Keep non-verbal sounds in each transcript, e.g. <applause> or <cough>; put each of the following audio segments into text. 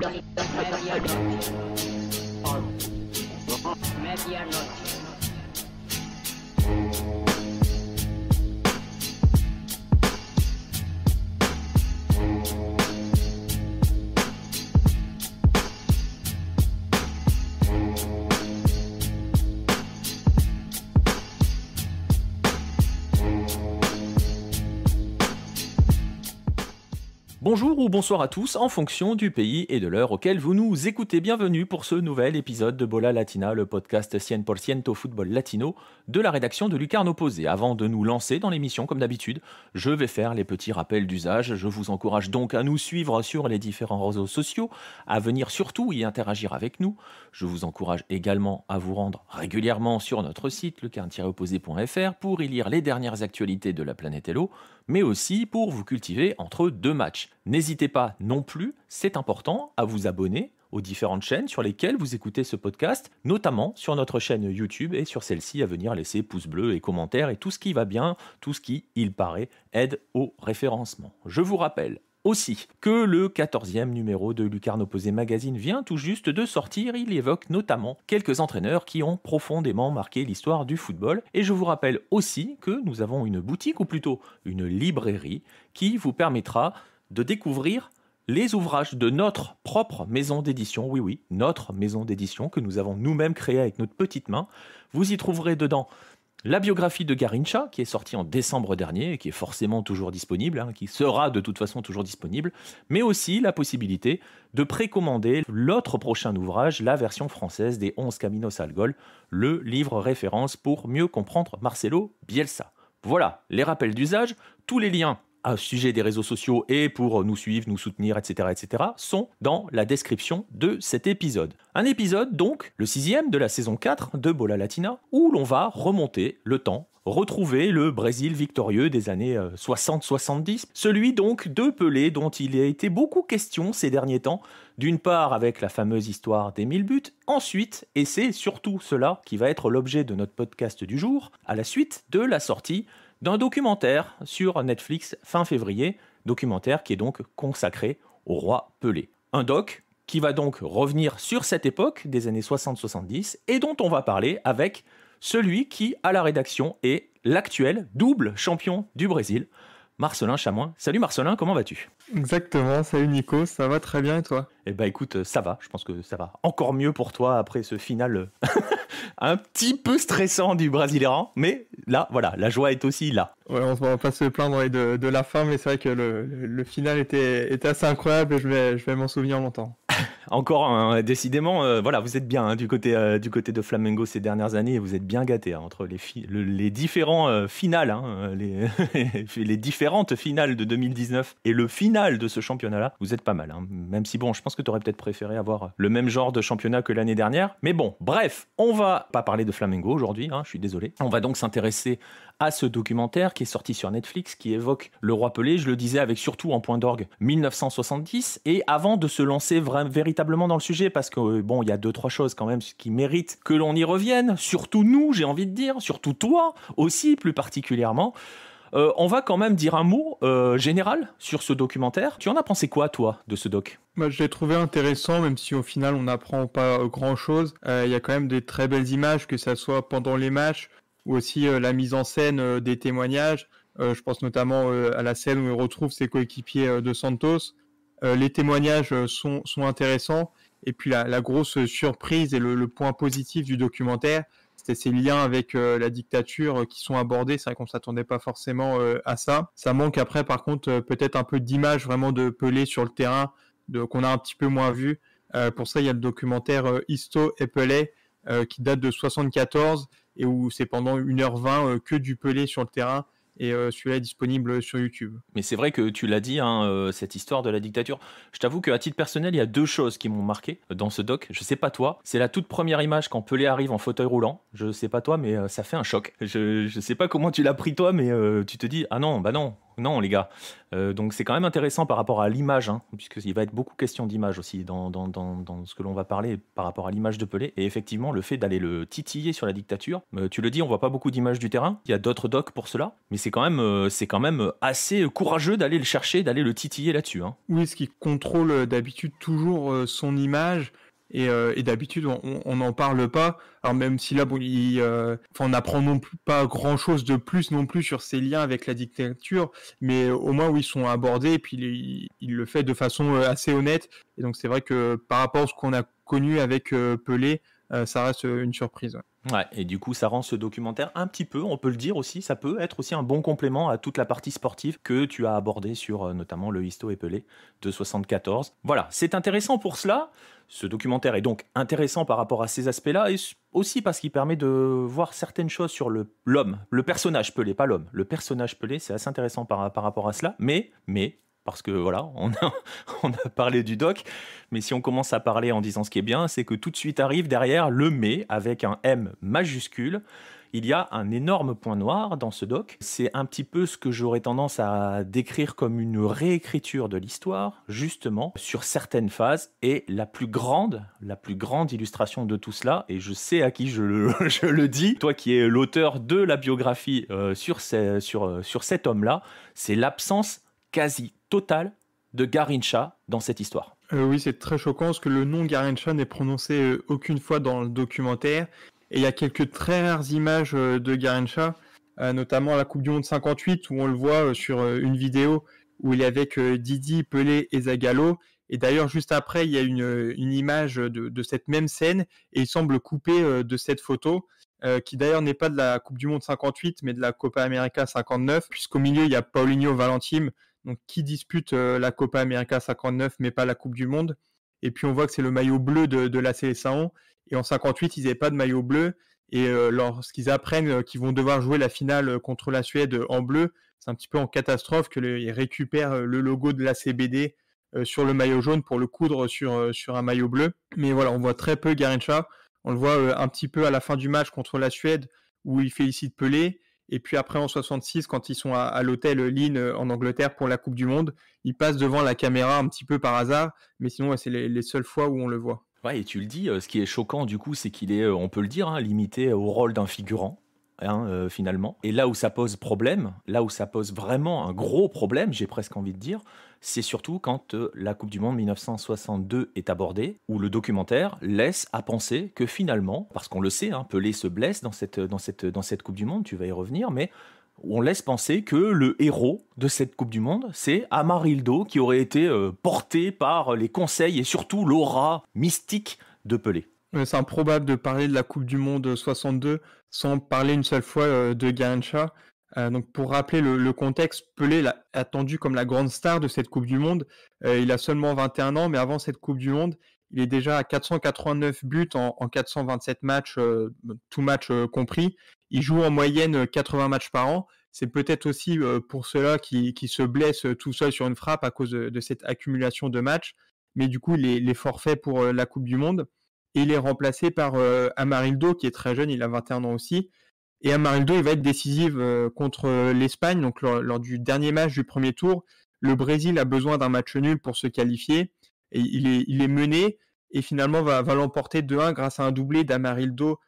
not. not. bonsoir à tous en fonction du pays et de l'heure auquel vous nous écoutez. Bienvenue pour ce nouvel épisode de Bola Latina, le podcast 100% Football Latino de la rédaction de Lucarne Opposé. Avant de nous lancer dans l'émission, comme d'habitude, je vais faire les petits rappels d'usage. Je vous encourage donc à nous suivre sur les différents réseaux sociaux, à venir surtout y interagir avec nous. Je vous encourage également à vous rendre régulièrement sur notre site lucarne-opposé.fr pour y lire les dernières actualités de la planète Hello mais aussi pour vous cultiver entre deux matchs. N'hésitez pas non plus, c'est important, à vous abonner aux différentes chaînes sur lesquelles vous écoutez ce podcast, notamment sur notre chaîne YouTube et sur celle-ci à venir laisser pouce bleus et commentaires et tout ce qui va bien, tout ce qui, il paraît, aide au référencement. Je vous rappelle aussi que le 14e numéro de Lucarne Opposé Magazine vient tout juste de sortir. Il évoque notamment quelques entraîneurs qui ont profondément marqué l'histoire du football. Et je vous rappelle aussi que nous avons une boutique, ou plutôt une librairie, qui vous permettra de découvrir les ouvrages de notre propre maison d'édition, oui oui, notre maison d'édition que nous avons nous-mêmes créée avec notre petite main. Vous y trouverez dedans la biographie de Garincha, qui est sortie en décembre dernier, et qui est forcément toujours disponible, hein, qui sera de toute façon toujours disponible, mais aussi la possibilité de précommander l'autre prochain ouvrage, la version française des 11 Caminos Algol, le livre référence pour mieux comprendre Marcelo Bielsa. Voilà, les rappels d'usage, tous les liens à sujet des réseaux sociaux et pour nous suivre, nous soutenir, etc., etc., sont dans la description de cet épisode. Un épisode donc, le sixième de la saison 4 de Bola Latina, où l'on va remonter le temps retrouver le Brésil victorieux des années 60-70, euh, celui donc de Pelé dont il a été beaucoup question ces derniers temps, d'une part avec la fameuse histoire des 1000 buts, ensuite, et c'est surtout cela qui va être l'objet de notre podcast du jour, à la suite de la sortie d'un documentaire sur Netflix fin février, documentaire qui est donc consacré au roi Pelé. Un doc qui va donc revenir sur cette époque des années 60-70 et dont on va parler avec celui qui, à la rédaction, est l'actuel double champion du Brésil, Marcelin Chamoin. Salut Marcelin, comment vas-tu Exactement, salut Nico, ça va très bien et toi Eh bah écoute, euh, ça va, je pense que ça va encore mieux pour toi après ce final euh, <laughs> un petit peu stressant du Brésilien, mais là, voilà, la joie est aussi là. Ouais, on ne va pas se plaindre de, la fin, mais c'est vrai que le, final était, assez incroyable et je je vais m'en souvenir longtemps. <laughs> Encore un, décidément, euh, voilà, vous êtes bien hein, du côté euh, du côté de Flamengo ces dernières années et vous êtes bien gâté hein, entre les, différents euh, finales, hein, les, <laughs> les, différentes finales de 2019 et le final de ce championnat-là. Vous êtes pas mal, même si bon, je pense que tu aurais peut-être préféré avoir le même genre de championnat que l'année dernière. Mais bon, bref, on va pas parler de Flamengo aujourd'hui, je suis désolé. On va donc s'intéresser à ce documentaire qui est sorti sur Netflix qui évoque le roi Pelé, je le disais avec surtout en point d'orgue 1970 et avant de se lancer véritablement dans le sujet parce que euh, bon, il y a deux trois choses quand même qui méritent que l'on y revienne, surtout nous, j'ai envie de dire, surtout toi aussi plus particulièrement. Euh, on va quand même dire un mot euh, général sur ce documentaire. Tu en as pensé quoi, toi, de ce doc bah, je l'ai trouvé intéressant, même si au final on n'apprend pas grand chose. Il y a quand même des très belles images, que ce soit pendant les matchs aussi euh, la mise en scène euh, des témoignages. Euh, je pense notamment à la scène où il retrouve ses coéquipiers de Santos. les témoignages sont, sont, intéressants. Et puis la, grosse surprise et le, point positif du documentaire, c'est ces liens avec la dictature qui sont abordés. C'est vrai qu'on s'attendait pas forcément à ça. Ça manque après, par contre, peut-être un peu d'image vraiment de Pelé sur le terrain, qu'on a un petit peu moins vu. pour ça, il y a le documentaire Histo et Pelé euh, qui date de 74 et où c'est pendant 1h20 euh, que du Pelé sur le terrain. Et euh, celui-là est disponible sur YouTube. Mais c'est vrai que tu l'as dit, hein, cette histoire de la dictature. Je t'avoue qu'à titre personnel, il y a deux choses qui m'ont marqué dans ce doc. Je sais pas toi, c'est la toute première image quand Pelé arrive en fauteuil roulant. Je sais pas toi, mais ça fait un choc. Je, ne sais pas comment tu l'as pris toi, mais tu te dis Ah non, bah non, non, les gars. Euh, donc c'est quand même intéressant par rapport à l'image, hein, puisqu'il va être beaucoup question d'image aussi dans, dans, ce que l'on va parler par rapport à l'image de Pelé. Et effectivement, le fait d'aller le titiller sur la dictature, euh, tu le dis, on voit pas beaucoup d'images du terrain. Il y a d'autres docs pour cela, mais c'est quand même, euh, quand même assez courageux d'aller le chercher, d'aller le titiller là-dessus. Hein. Oui, ce qui contrôle d'habitude toujours son image euh, et, d'habitude, on n'en parle pas. Alors même si là, euh, on n'apprend non pas grand-chose de plus non plus sur ses liens avec la dictature, mais euh, au moins, où ils sont abordés, et puis il, il, le fait de façon assez honnête. Et donc c'est vrai que par rapport à ce qu'on a connu avec Pelé, euh, ça reste euh, une surprise. Ouais. et du coup, ça rend ce documentaire un petit peu, on peut le dire aussi, ça peut être aussi un bon complément à toute la partie sportive que tu as abordée sur euh, notamment le Histo Pelé de 74. Voilà, c'est intéressant pour cela. Ce documentaire est donc intéressant par rapport à ces aspects-là et aussi parce qu'il permet de voir certaines choses sur l'homme, le, personnage Pelé, pas l'homme. Le personnage Pelé, c'est assez intéressant par, par rapport à cela, mais, mais parce que voilà, <laughs> on a, parlé du doc, mais si on commence à parler en disant ce qui est bien, c'est que tout de suite arrive derrière le mais avec un M majuscule il y a un énorme point noir dans ce doc. C'est un petit peu ce que j'aurais tendance à décrire comme une réécriture de l'histoire, justement, sur certaines phases. Et la plus grande, la plus grande illustration de tout cela, et je sais à qui je le, <laughs> dis, toi qui es l'auteur de la biographie euh, sur, euh, sur cet homme-là, c'est l'absence quasi Total de Garincha dans cette histoire. Euh, oui, c'est très choquant parce que le nom Garincha n'est prononcé euh, aucune fois dans le documentaire. Et il y a quelques très rares images euh, de Garincha, notamment à la Coupe du Monde 58, où on le voit sur une vidéo où il est avec Didi, Pelé et Zagallo. Et d'ailleurs, juste après, il y a une, image de, cette même scène et il semble coupé de cette photo. qui d'ailleurs n'est pas de la Coupe du Monde 58, mais de la Copa América 59, puisqu'au milieu, il y a Paulinho Valentim, donc qui dispute euh, la Copa América 59 mais pas la Coupe du Monde. Et puis on voit que c'est le maillot bleu de, la la 11 Et en 58, ils n'avaient pas de maillot bleu. Et euh, lorsqu'ils apprennent euh, qu'ils vont devoir jouer la finale contre la Suède en bleu, c'est un petit peu en catastrophe qu'ils récupèrent le logo de la CBD sur le maillot jaune pour le coudre sur, sur un maillot bleu. Mais voilà, on voit très peu Garincha. On le voit un petit peu à la fin du match contre la Suède où il félicite Pelé. Et puis après, en 66, quand ils sont à, l'hôtel Lynn euh, en Angleterre pour la Coupe du Monde, ils passent devant la caméra un petit peu par hasard. Mais sinon, c'est les, seules fois où on le voit. Ouais, et tu le dis, euh, ce qui est choquant du coup, c'est qu'il est, euh, on peut le dire, hein, limité au rôle d'un figurant. Hein, euh, finalement. Et là où ça pose problème, là où ça pose vraiment un gros problème, j'ai presque envie de dire, c'est surtout quand euh, la Coupe du Monde 1962 est abordée, où le documentaire laisse à penser que finalement, parce qu'on le sait, hein, Pelé se blesse dans cette, dans, cette, dans cette Coupe du Monde, tu vas y revenir, mais on laisse penser que le héros de cette Coupe du Monde, c'est Amarildo, qui aurait été euh, porté par les conseils et surtout l'aura mystique de Pelé. C'est improbable de parler de la Coupe du Monde 62 sans parler une seule fois euh, de Garincha. Euh, donc pour rappeler le, contexte, Pelé l'a attendu comme la grande star de cette Coupe du Monde. Euh, il a seulement 21 ans, mais avant cette Coupe du Monde, il est déjà à 489 buts en, 427 matchs, tout match compris. Il joue en moyenne 80 matchs par an. C'est peut-être aussi pour cela qu'il se blesse tout seul sur une frappe à cause de, cette accumulation de matchs. Mais du coup, les, les forfaits pour la Coupe du Monde. Il est remplacé par euh, Amarildo, qui est très jeune, il a 21 ans aussi. Et Amarildo, il va être décisif euh, contre euh, l'Espagne, donc lors, du dernier match du premier tour. Le Brésil a besoin d'un match nul pour se qualifier. Et il est, mené et finalement va, l'emporter de 1 grâce à un doublé d'Amarildo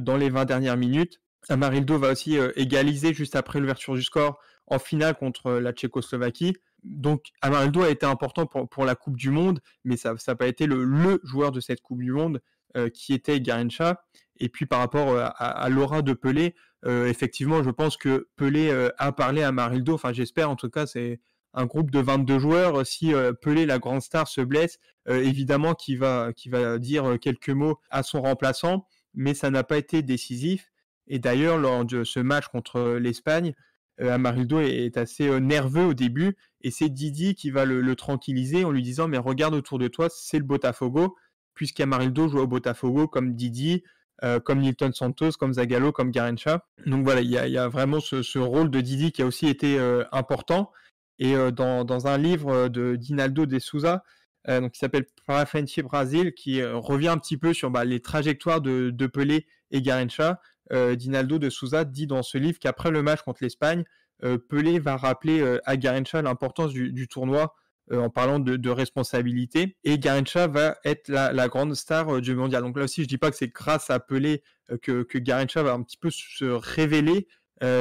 dans les 20 dernières minutes. Amarildo va aussi égaliser juste après l'ouverture du score en finale contre la Tchécoslovaquie donc Amarildo a été important pour, la Coupe du Monde, mais ça n'a pas été le, joueur de cette Coupe du Monde euh, qui était Garincha. Et puis par rapport euh, à, l'aura de Pelé, euh, effectivement, je pense que Pelé a parlé à Amarildo. Enfin, j'espère en tout cas, c'est un groupe de 22 joueurs. Si Pelé, la grande star, se blesse, évidemment qu'il va dire quelques mots à son remplaçant, mais ça n'a pas été décisif. Et d'ailleurs, lors de ce match contre l'Espagne, euh, Amarildo est, assez euh, nerveux au début et c'est Didi qui va le, tranquilliser en lui disant mais regarde autour de toi, c'est le Botafogo, puisqu'Amarildo joue au Botafogo comme Didi, euh, comme Nilton Santos, comme Zagallo, comme Garencha. Donc voilà, il y a, vraiment ce, rôle de Didi qui a aussi été important. Et dans, un livre de Dinaldo de Souza, qui s'appelle Friendship Brasil, qui revient un petit peu sur bah, les trajectoires de, de Pelé et Garencha, euh, dinaldo de Souza dit dans ce livre qu'après le match contre l'Espagne, euh, Pelé va rappeler euh, à Garincha l'importance du, tournoi en parlant de, responsabilité. Et Garincha va être la, grande star du mondial. Donc là aussi, je dis pas que c'est grâce à Pelé que, que va un petit peu se révéler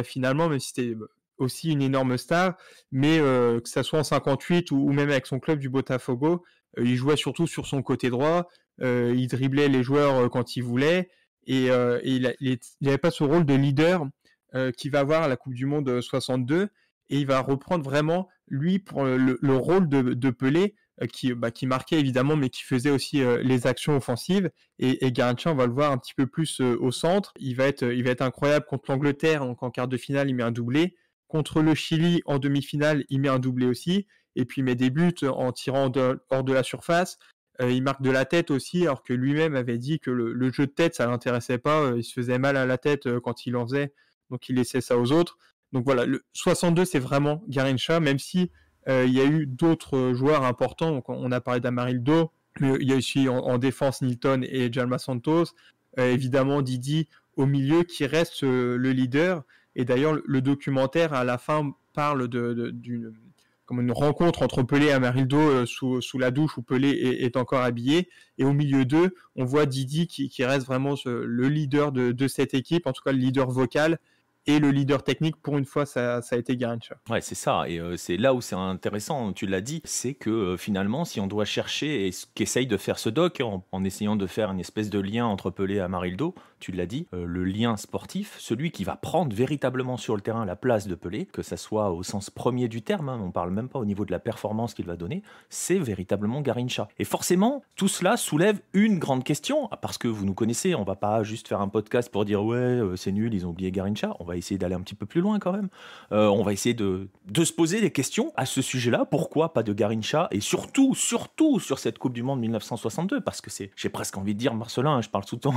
finalement, mais c'était aussi une énorme star, mais que ça soit en 58 ou, même avec son club du Botafogo, il jouait surtout sur son côté droit, il driblait les joueurs quand il voulait, euh, et, il n'avait pas ce rôle de leader euh, qui va avoir à la Coupe du Monde 62 euh, et il va reprendre vraiment lui pour le, rôle de, Pelé bah, qui, marquait évidemment mais qui faisait aussi les actions offensives et, et on va le voir un petit peu plus au centre il va être incroyable contre l'Angleterre donc en quart de finale il met un doublé contre le Chili en demi-finale il met un doublé aussi et puis il met des buts en tirant hors de la surface euh, il marque de la tête aussi, alors que lui-même avait dit que le, jeu de tête, ça l'intéressait pas. Euh, il se faisait mal à la tête euh, quand il en faisait, donc il laissait ça aux autres. Donc voilà, le 62, c'est vraiment Garincha, même si il y a eu d'autres joueurs importants. on a parlé d'Amarildo, il y a aussi en, défense Nilton et Jalma Santos. évidemment, Didi au milieu qui reste le leader. Et d'ailleurs, le, documentaire à la fin parle d'une comme une rencontre entre Pelé et Amarildo euh, sous, la douche où Pelé est, encore habillé. Et au milieu d'eux, on voit Didi qui, reste vraiment le leader de, cette équipe, en tout cas le leader vocal et le leader technique, pour une fois, ça, a été Garincha. Ouais, c'est ça. Et euh, c'est là où c'est intéressant, tu l'as dit, c'est que euh, finalement, si on doit chercher et qu'essaye de faire ce doc, en, essayant de faire une espèce de lien entre Pelé et Amarildo, tu l'as dit, euh, le lien sportif, celui qui va prendre véritablement sur le terrain la place de Pelé, que ça soit au sens premier du terme, on hein, on parle même pas au niveau de la performance qu'il va donner, c'est véritablement Garincha. Et forcément, tout cela soulève une grande question, ah, parce que vous nous connaissez, on va pas juste faire un podcast pour dire ouais, euh, c'est nul, ils ont oublié Garincha, on va essayer d'aller un petit peu plus loin quand même. Euh, on va essayer de, de se poser des questions à ce sujet-là, pourquoi pas de Garincha, et surtout, surtout sur cette Coupe du Monde 1962, parce que c'est, j'ai presque envie de dire Marcelin, hein, je parle <laughs> sous, temps,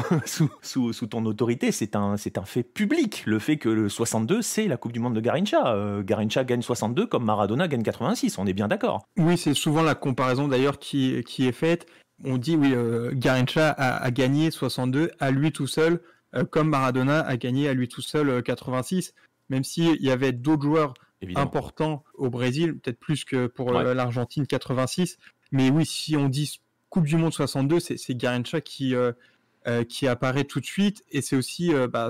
sous, ton autorité, c'est un, un fait public. Le fait que le 62, c'est la Coupe du Monde de Garincha. Euh, Garincha gagne 62 comme Maradona gagne 86, on est bien d'accord. Oui, c'est souvent la comparaison d'ailleurs qui, qui est faite. On dit, oui, euh, Garincha a, gagné 62 à lui tout seul, euh, comme Maradona a gagné à lui tout seul 86, même s'il y avait d'autres joueurs importants au Brésil, peut-être plus que pour l'Argentine 86. Mais oui, si on dit Coupe du Monde 62, c'est Garincha qui, euh, qui apparaît tout de suite. Et c'est aussi euh, bah,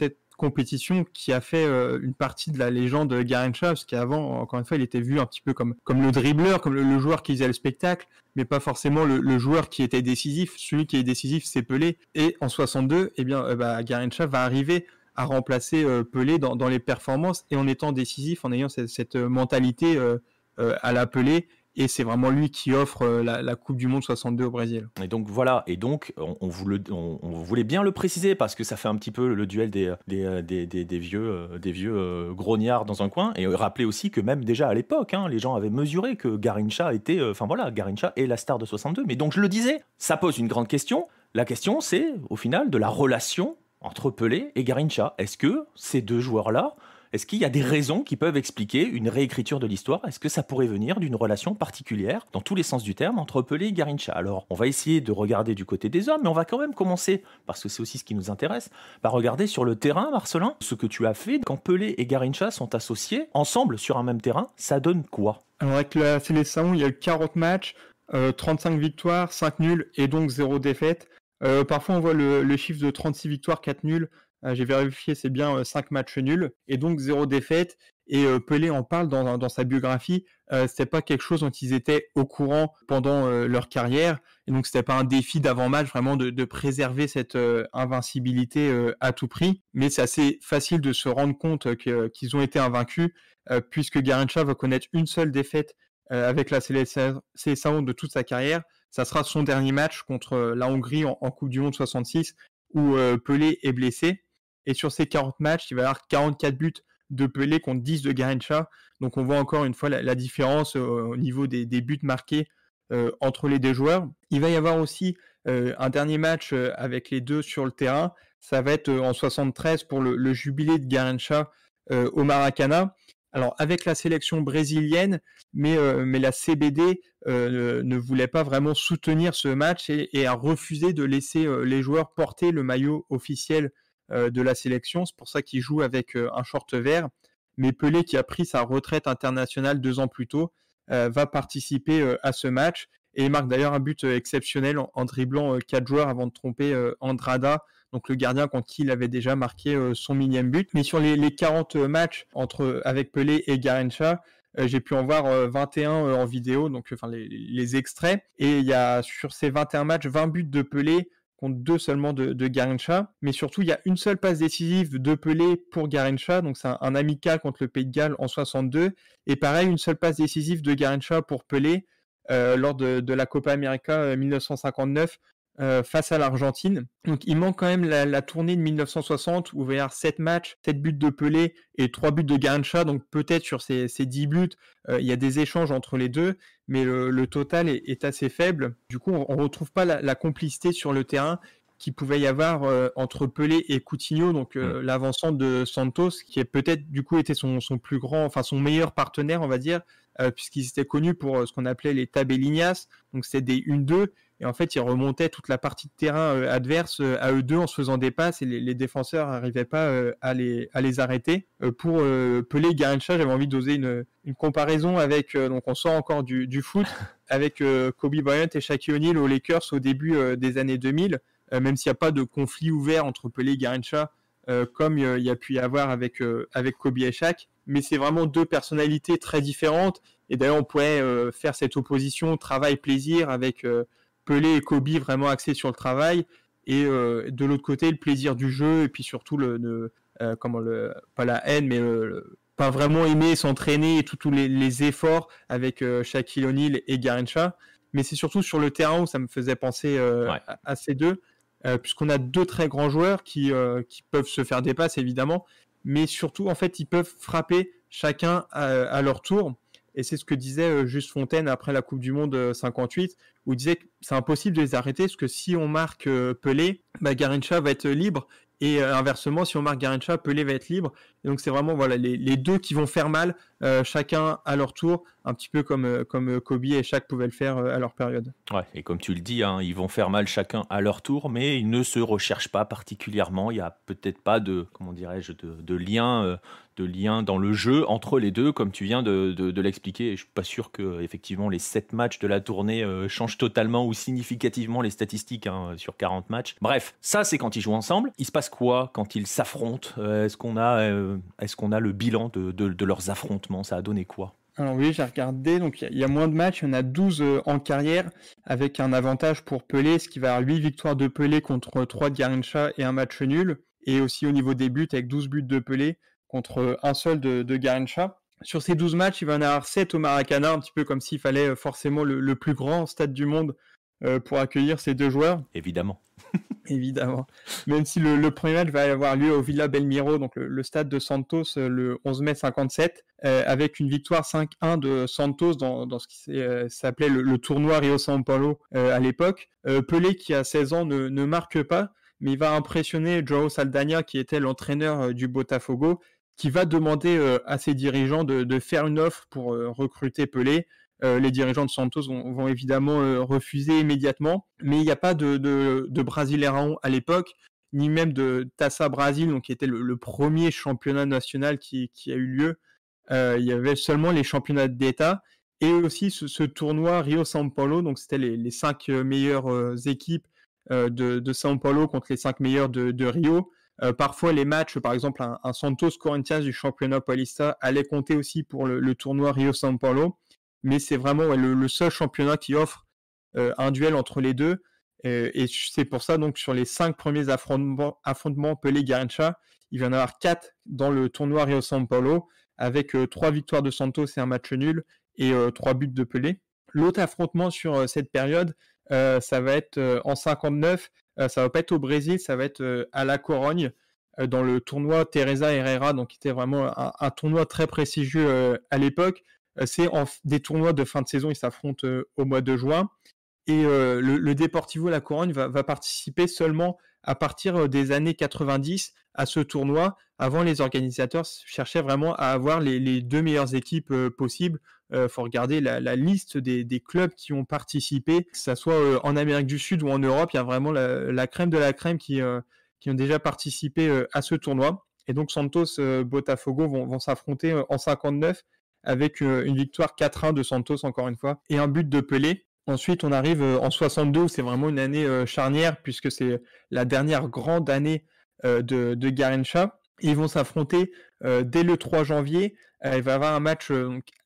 cette compétition qui a fait euh, une partie de la légende de parce qu'avant, encore une fois, il était vu un petit peu comme, comme le dribbleur, comme le, joueur qui faisait le spectacle, mais pas forcément le, joueur qui était décisif. Celui qui est décisif, c'est Pelé. Et en 62, eh bien, bah, va arriver à remplacer Pelé dans, dans, les performances et en étant décisif, en ayant cette, cette mentalité à la Pelé et c'est vraiment lui qui offre euh, la, Coupe du Monde 62 au Brésil. Et donc voilà, et donc on, voulait, bien le préciser parce que ça fait un petit peu le duel des, vieux, euh, euh, grognards dans un coin, et rappeler aussi que même déjà à l'époque, hein, les gens avaient mesuré que Garincha était, enfin voilà, Garincha est la star de 62. Mais donc je le disais, ça pose une grande question. La question c'est au final de la relation entre Pelé et Garincha. Est-ce que ces deux joueurs-là est-ce qu'il y a des raisons qui peuvent expliquer une réécriture de l'histoire Est-ce que ça pourrait venir d'une relation particulière, dans tous les sens du terme, entre Pelé et Garincha Alors, on va essayer de regarder du côté des hommes, mais on va quand même commencer, parce que c'est aussi ce qui nous intéresse, par regarder sur le terrain, Marcelin, ce que tu as fait quand Pelé et Garincha sont associés ensemble sur un même terrain, ça donne quoi Alors, avec la sélection, il y a eu 40 matchs, 35 euh, victoires, 5 nuls et donc 0 défaite. Euh, parfois, on voit le, le, chiffre de 36 victoires, 4 nuls. Euh, j'ai vérifié, c'est bien 5 euh, matchs nuls et donc 0 défaite. Et euh, Pelé en parle dans, sa biographie. c'était pas quelque chose dont ils étaient au courant pendant leur carrière. Et donc c'était pas un défi d'avant-match vraiment de, préserver cette invincibilité à tout prix. Mais c'est assez facile de se rendre compte qu'ils ont été invaincus puisque Garincha va connaître une seule défaite avec la CSAO de toute sa carrière. Ça sera son dernier match contre la Hongrie en Coupe du Monde 66 où Pelé est blessé. Et sur ces 40 matchs, il va y avoir 44 buts de Pelé contre 10 de Garincha. Donc on voit encore une fois la, différence euh, au, niveau des, buts marqués euh, entre les deux joueurs. Il va y avoir aussi euh, un dernier match avec les deux sur le terrain. Ça va être en 73 pour le, jubilé de Garincha au Maracana. Alors avec la sélection brésilienne, mais, la CBD ne, voulait pas vraiment soutenir ce match et a refusé de laisser les joueurs porter le maillot officiel euh, de la sélection. C'est pour ça qu'il joue avec euh, un short vert. Mais Pelé, qui a pris sa retraite internationale deux ans plus tôt, euh, va participer à ce match. Et marque d'ailleurs un but exceptionnel en, dribblant quatre joueurs avant de tromper Andrada, donc le gardien contre qui il avait déjà marqué son millième but. Mais sur les, 40 matchs avec Pelé et Garencha, j'ai pu en voir 21 en vidéo, donc enfin les, les extraits. Et il y a sur ces 21 matchs 20 buts de Pelé, contre deux seulement de, de Mais surtout, il y a une seule passe décisive de Pelé pour Garincha, donc c'est un, amical contre le Pays de Galles en 62. Et pareil, une seule passe décisive de Garincha pour Pelé euh, lors de, de, la Copa América 1959. Euh, euh, face à l'Argentine. Donc il manque quand même la, tournée de 1960 où il y a 7 matchs, 7 buts de Pelé et 3 buts de Gancha. Donc peut-être sur ces, ces, 10 buts, euh, il y a des échanges entre les deux, mais le, total est, assez faible. Du coup, on ne retrouve pas la, complicité sur le terrain qui pouvait y avoir euh, entre Pelé et Coutinho, donc euh, mm. de Santos, qui est peut-être du coup était son, plus grand, enfin son meilleur partenaire, on va dire, puisqu'ils étaient connus pour ce qu'on appelait les tabellinas, donc c'est des 1-2, et en fait, ils remontaient toute la partie de terrain euh, adverse euh, à eux deux en se faisant des passes et les, défenseurs n'arrivaient pas euh, à, les, à les arrêter. pour Pelé et Garincha, j'avais envie d'oser une, une, comparaison avec, donc on sort encore du, du foot, <laughs> avec Kobe Bryant et Shaquille O'Neal aux Lakers au début des années 2000, même s'il n'y a pas de conflit ouvert entre Pelé et Garincha, comme il y a pu y avoir avec, avec Kobe et Shaq. Mais c'est vraiment deux personnalités très différentes. Et d'ailleurs, on pourrait faire cette opposition travail-plaisir avec Pelé et Kobe vraiment axés sur le travail et euh, de l'autre côté le plaisir du jeu et puis surtout le, euh, comment le pas la haine mais pas vraiment aimer s'entraîner et tous les, les, efforts avec euh, Shaquille O'Neal et garincha mais c'est surtout sur le terrain où ça me faisait penser à, ces deux puisqu'on a deux très grands joueurs qui qui peuvent se faire des passes évidemment mais surtout en fait ils peuvent frapper chacun à, à leur tour et c'est ce que disait Juste Fontaine après la Coupe du Monde 58 où disait que c'est impossible de les arrêter parce que si on marque euh, Pelé, bah, Garincha va être libre et euh, inversement, si on marque Garincha, Pelé va être libre donc c'est vraiment voilà les, les, deux qui vont faire mal, euh, chacun à leur tour, un petit peu comme euh, comme euh, Kobe et Shaq pouvaient le faire à leur période. Ouais, et comme tu le dis, hein, ils vont faire mal chacun à leur tour, mais ils ne se recherchent pas particulièrement. Il y a peut-être pas de comment dirais-je de, de, lien de lien dans le jeu entre les deux, comme tu viens de, de, l'expliquer. Je je suis pas sûr que effectivement les sept matchs de la tournée changent totalement ou significativement les statistiques hein, sur 40 matchs. Bref, ça c'est quand ils jouent ensemble. Il se passe quoi quand ils s'affrontent Est-ce qu'on a euh, est-ce qu'on a le bilan de, leurs affrontements Ça a donné quoi alors oui, j'ai regardé, donc il y, a moins de matchs, il y en a 12 euh, en carrière, avec un avantage pour Pelé, ce qui va à 8 victoires de Pelé contre 3 de Garincha et un match nul, et aussi au niveau des buts, avec 12 buts de Pelé contre euh, un seul de, de Garincha. Sur ces 12 matchs, il va en avoir 7 au Maracana, un petit peu comme s'il fallait forcément le, plus grand stade du monde pour accueillir ces deux joueurs. Évidemment. <laughs> évidemment. Même si le, premier match va avoir lieu au Villa Belmiro, donc le, stade de Santos, euh, le 11 mai 57, euh, avec une victoire 5-1 de Santos dans, ce qui euh, s'appelait le, tournoi Rio São Paulo à l'époque. Pelé, qui a 16 ans ne, marque pas, mais il va impressionner Joao Saldania, qui était l'entraîneur du Botafogo, qui va demander à ses dirigeants de faire une offre pour recruter Pelé. Euh, les dirigeants de Santos vont, évidemment euh, refuser immédiatement. Mais il n'y a pas de, de, de à l'époque, ni même de Tassa Brasil, donc qui était le, premier championnat national qui, qui a eu lieu. Euh, il y avait seulement les championnats d'État et aussi ce, tournoi Rio-São Paulo, donc c'était les, les, cinq meilleures équipes de, de São Paulo contre les cinq meilleures de, de Rio. parfois, les matchs, par exemple, un, Santos Corinthians du championnat paulista allait compter aussi pour le, le tournoi Rio São Paulo mais c'est vraiment le, seul championnat qui offre euh, un duel entre les deux. Euh, et c'est pour ça, donc, sur les cinq premiers affrontements, affrontements Pelé-Garincha, il va y en avoir quatre dans le tournoi Rio San Paulo, avec euh, trois victoires de Santos et un match nul, et trois buts de Pelé. L'autre affrontement sur cette période, ça va être en 59, ça va pas être au Brésil, ça va être à la Corogne, dans le tournoi Teresa Herrera, donc qui était vraiment un, un tournoi très prestigieux à l'époque. Euh, c'est des tournois de fin de saison, ils s'affrontent euh, au mois de juin. Et euh, le, Deportivo La Corogne va, participer seulement à partir des années 90 à ce tournoi. Avant, les organisateurs cherchaient vraiment à avoir les, deux meilleures équipes possibles. Il faut regarder la, liste des, clubs qui ont participé, que ce soit en Amérique du Sud ou en Europe. Il y a vraiment la, crème de la crème qui, ont déjà participé à ce tournoi. Et donc Santos, Botafogo vont, vont s'affronter en 59 avec euh, une victoire 4-1 de Santos encore une fois et un but de Pelé. Ensuite, on arrive euh, en 62, c'est vraiment une année euh, charnière puisque c'est la dernière grande année de, de Ils vont s'affronter dès le 3 janvier. il va y avoir un match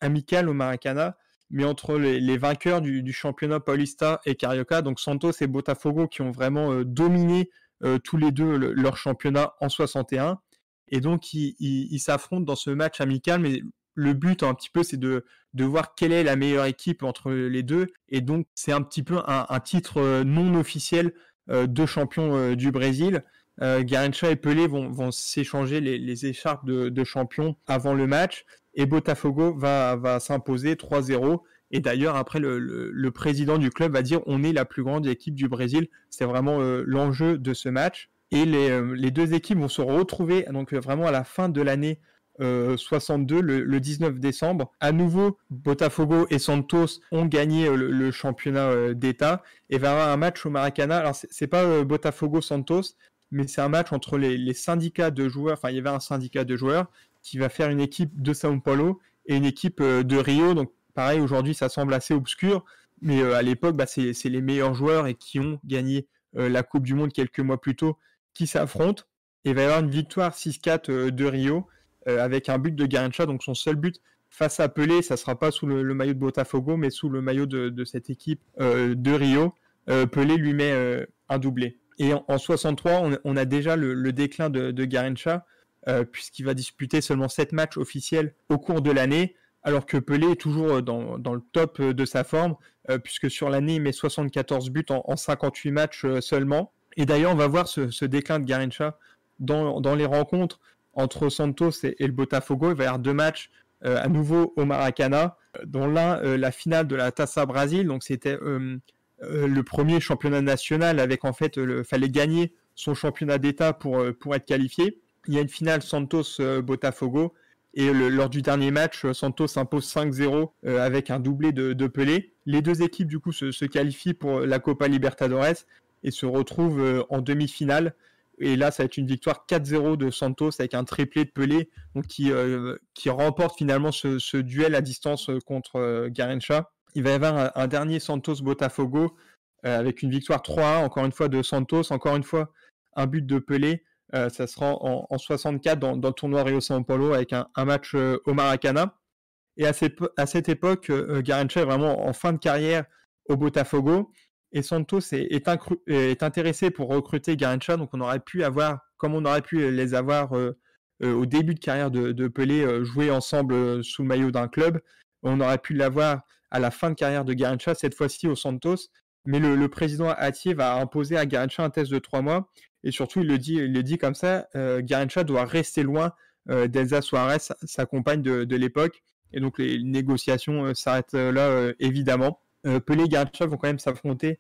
amical au Maracana, mais entre les, vainqueurs du, championnat Paulista et Carioca, donc Santos et Botafogo qui ont vraiment dominé tous les deux leur championnat en 61. Et donc, ils s'affrontent dans ce match amical, mais le but un petit peu, c'est de, voir quelle est la meilleure équipe entre les deux. Et donc, c'est un petit peu un, titre euh, non officiel euh, de champion euh, du Brésil. Garincha et Pelé vont, s'échanger les, écharpes de, champion avant le match. Et Botafogo va, s'imposer 3-0. Et d'ailleurs, après, le, président du club va dire on est la plus grande équipe du Brésil. C'est vraiment l'enjeu de ce match. Et les, les, deux équipes vont se retrouver donc vraiment à la fin de l'année 62 euh, le, 19 décembre. À nouveau, Botafogo et Santos ont gagné euh, le, championnat euh, d'État et va y avoir un match au Maracana. Alors, c'est pas Botafogo-Santos, mais c'est un match entre les, syndicats de joueurs. Enfin, il y avait un syndicat de joueurs qui va faire une équipe de Sao Paulo et une équipe de Rio. Donc, pareil, aujourd'hui, ça semble assez obscur, mais à l'époque, bah, c'est les meilleurs joueurs et qui ont gagné la Coupe du Monde quelques mois plus tôt qui s'affrontent. Et va y avoir une victoire 6-4 de Rio euh, avec un but de Garincha, donc son seul but face à Pelé, ça sera pas sous le, maillot de Botafogo, mais sous le maillot de, cette équipe euh, de Rio. Euh, Pelé lui met un doublé. Et en, 63, on, a déjà le, déclin de, de Garincha, puisqu'il va disputer seulement 7 matchs officiels au cours de l'année alors que Pelé est toujours dans, le top de sa forme, puisque sur l'année, il met 74 buts en, 58 matchs seulement. Et d'ailleurs, on va voir ce, déclin de Garincha dans, les rencontres entre Santos et, le Botafogo. Il va y avoir deux matchs euh, à nouveau au Maracana, euh, dont l'un, euh, la finale de la Taça Brasil. Donc, c'était le premier championnat national avec, en fait, il fallait gagner son championnat d'État pour, être qualifié. Il y a une finale Santos-Botafogo. Et lors du dernier match, Santos s'impose 5-0 avec un doublé de, Pelé. Les deux équipes, du coup, se, qualifient pour la Copa Libertadores et se retrouvent en demi-finale et là, ça va être une victoire 4-0 de Santos avec un triplé de Pelé, euh, qui, remporte finalement ce, duel à distance euh, contre euh, Garencha. Il va y avoir un, dernier Santos-Botafogo avec une victoire 3-1, encore une fois de Santos, encore une fois un but de Pelé. ça sera en, en 64 dans, le tournoi Rio san Paulo avec un, match au Maracana. Et à, à cette époque, Garencha est vraiment en fin de carrière au Botafogo et Santos est, intéressé pour recruter Garincha, donc on aurait pu avoir, comme on aurait pu les avoir euh, euh, au début de carrière de, Pelé, euh, jouer ensemble sous le maillot d'un club, on aurait pu l'avoir à la fin de carrière de Garincha, cette fois-ci au Santos, mais le, président Atier va imposer à Garincha un test de trois mois, et surtout il le dit, dit comme ça, Garincha doit rester loin d'Elsa Suarez, sa, compagne de l'époque, et donc les négociations s'arrêtent là évidemment. Euh, Pelé et Garnacha vont quand même s'affronter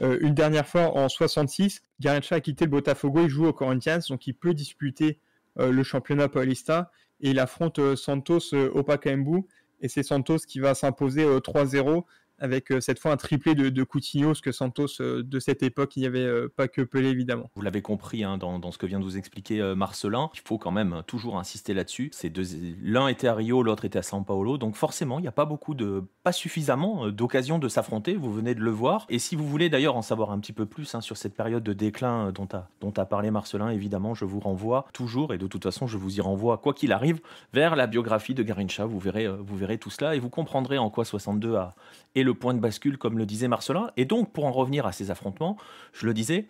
euh, une dernière fois en 66. Garnacha a quitté le Botafogo, il joue au Corinthians, donc il peut disputer euh, le championnat paulista et il affronte Santos au Pacaembu et c'est Santos qui va s'imposer 3-0 avec euh, cette fois un triplé de, de Coutinho, ce que Santos euh, de cette époque, il n'y avait euh, pas que Pelé évidemment. Vous l'avez compris hein, dans, ce que vient de vous expliquer Marcelin, il faut quand même toujours insister là-dessus. L'un était à Rio, l'autre était à São Paulo, donc forcément il n'y a pas beaucoup de, pas suffisamment d'occasions de s'affronter, vous venez de le voir. Et si vous voulez d'ailleurs en savoir un petit peu plus hein, sur cette période de déclin dont a, dont a parlé Marcelin, évidemment je vous renvoie toujours, et de toute façon je vous y renvoie quoi qu'il arrive, vers la biographie de Garincha, vous verrez, vous verrez tout cela et vous comprendrez en quoi 62 a le point de bascule, comme le disait Marcelin. Et donc, pour en revenir à ces affrontements, je le disais,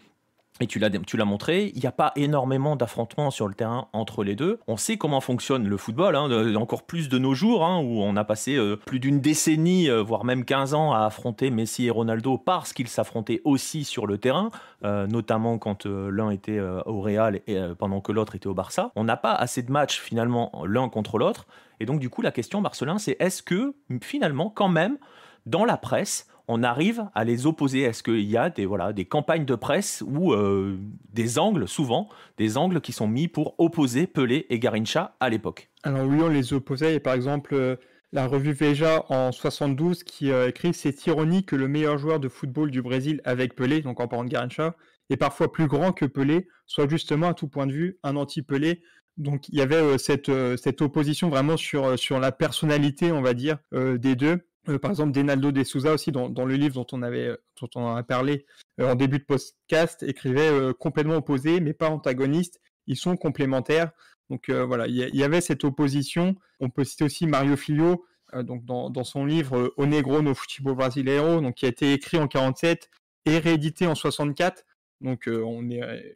et tu l'as, montré, il n'y a pas énormément d'affrontements sur le terrain entre les deux. On sait comment fonctionne le football, hein, encore plus de nos jours, hein, où on a passé euh, plus d'une décennie, euh, voire même 15 ans, à affronter Messi et Ronaldo parce qu'ils s'affrontaient aussi sur le terrain, euh, notamment quand l'un était au Real et, pendant que l'autre était au Barça. On n'a pas assez de matchs finalement l'un contre l'autre. Et donc du coup, la question, Marcelin, c'est est-ce que finalement, quand même, dans la presse, on arrive à les opposer. Est-ce qu'il y a des, voilà, des campagnes de presse ou euh, des angles, souvent, des angles qui sont mis pour opposer Pelé et Garincha à l'époque Alors oui, on les opposait. Et par exemple, euh, la revue Veja en 72 qui euh, écrit C'est ironique que le meilleur joueur de football du Brésil avec Pelé, donc en parlant de Garincha, est parfois plus grand que Pelé, soit justement à tout point de vue un anti-Pelé. Donc il y avait cette, cette opposition vraiment sur, sur la personnalité, on va dire, des deux. Euh, par exemple, Denaldo de Souza aussi, dans, le livre dont on avait, dont on a parlé euh, en début de podcast, écrivait euh, complètement opposés, mais pas antagonistes. Ils sont complémentaires. Donc voilà, il y, avait cette opposition. On peut citer aussi Mario Filho, donc dans, dans, son livre O Negro no Futebol Brasileiro, donc qui a été écrit en 47 et réédité en 64. Donc on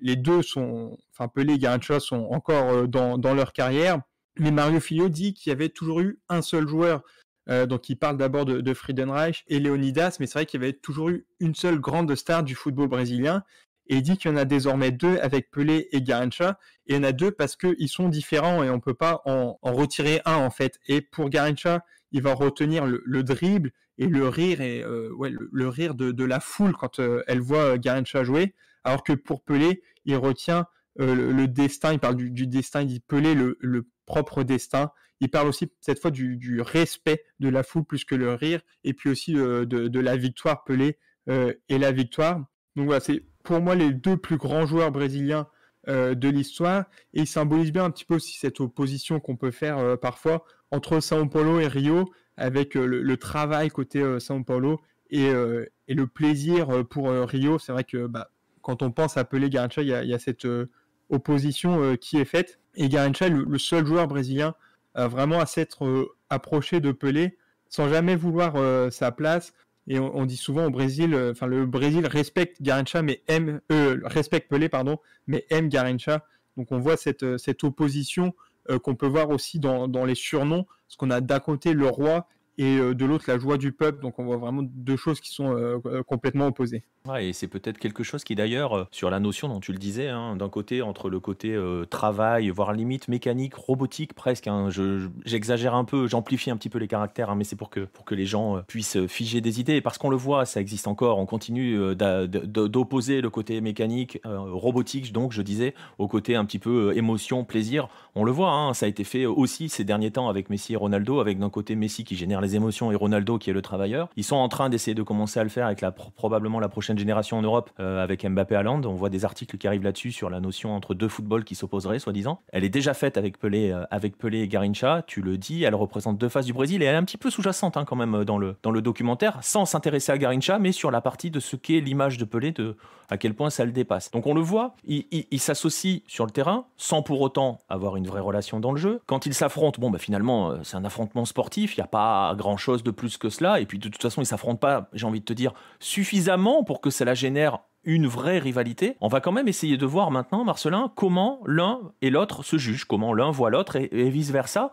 les deux sont, enfin Pelé et choix sont encore dans, dans leur carrière. Mais Mario Filho dit qu'il y avait toujours eu un seul joueur euh, donc il parle d'abord de, de, Friedenreich et Leonidas, mais c'est vrai qu'il y avait toujours eu une seule grande star du football brésilien. Et il dit qu'il y en a désormais deux avec Pelé et Garincha. Et il y en a deux parce qu'ils sont différents et on ne peut pas en, retirer un en fait. Et pour Garincha, il va retenir le, dribble et le rire euh, le, rire de, la foule quand euh, elle voit Garincha jouer. Alors que pour Pelé, il retient le, destin, il parle du, du destin, il dit Pelé, le propre destin il parle aussi cette fois du, respect de la foule plus que le rire, et puis aussi euh, de, la victoire Pelé euh, et la victoire. Donc voilà, c'est pour moi les deux plus grands joueurs brésiliens euh, de l'histoire, et il symbolise bien un petit peu aussi cette opposition qu'on peut faire parfois entre São Paulo et Rio, avec le, travail côté São Paulo et, le plaisir pour Rio. C'est vrai que bah, quand on pense à Pelé Garincha il y, a, cette opposition qui est faite. Et Garincha le seul joueur brésilien vraiment à s'être euh, approché de Pelé sans jamais vouloir euh, sa place. Et on, dit souvent au Brésil, euh, enfin le Brésil respecte Garrincha mais aime, respecte Pelé pardon, mais aime garincha Donc on voit cette, opposition qu'on peut voir aussi dans, dans les surnoms, ce qu'on a d'un côté le roi et euh, de l'autre la joie du peuple. Donc on voit vraiment deux choses qui sont euh, euh, complètement opposées. et c'est peut-être quelque chose qui d'ailleurs, sur la notion dont tu le disais, hein, d'un côté entre le côté travail, voire limite mécanique, robotique presque, hein, j'exagère un peu, j'amplifie un petit peu les caractères, hein, mais c'est pour que, pour que les gens puissent figer des idées. parce qu'on le voit, ça existe encore, on continue d'opposer le côté mécanique, robotique, donc je disais, au côté un petit peu émotion, plaisir. On le voit, ça a été fait aussi ces derniers temps avec Messi et Ronaldo, avec d'un côté Messi qui génère les les émotions et Ronaldo qui est le travailleur. Ils sont en train d'essayer de commencer à le faire avec la, probablement la prochaine génération en Europe euh, avec Mbappé Allende. On voit des articles qui arrivent là-dessus sur la notion entre deux footballs qui s'opposeraient, soi-disant. Elle est déjà faite avec Pelé, euh, avec Pelé et Garincha. Tu le dis, elle représente deux faces du Brésil et elle est un petit peu sous-jacente hein, quand même euh, dans le, dans le documentaire, sans s'intéresser à Garincha, mais sur la partie de ce qu'est l'image de Pelé, de à quel point ça le dépasse. Donc on le voit, il, s'associent s'associe sur le terrain sans pour autant avoir une vraie relation dans le jeu. Quand ils s'affrontent, bon, bah, finalement, c'est un affrontement sportif, il n'y a pas grand-chose de plus que cela. Et puis de toute façon, ils s'affrontent pas, j'ai envie de te dire, suffisamment pour que cela génère une vraie rivalité. On va quand même essayer de voir maintenant, Marcelin, comment l'un et l'autre se jugent, comment l'un voit l'autre et, vice-versa.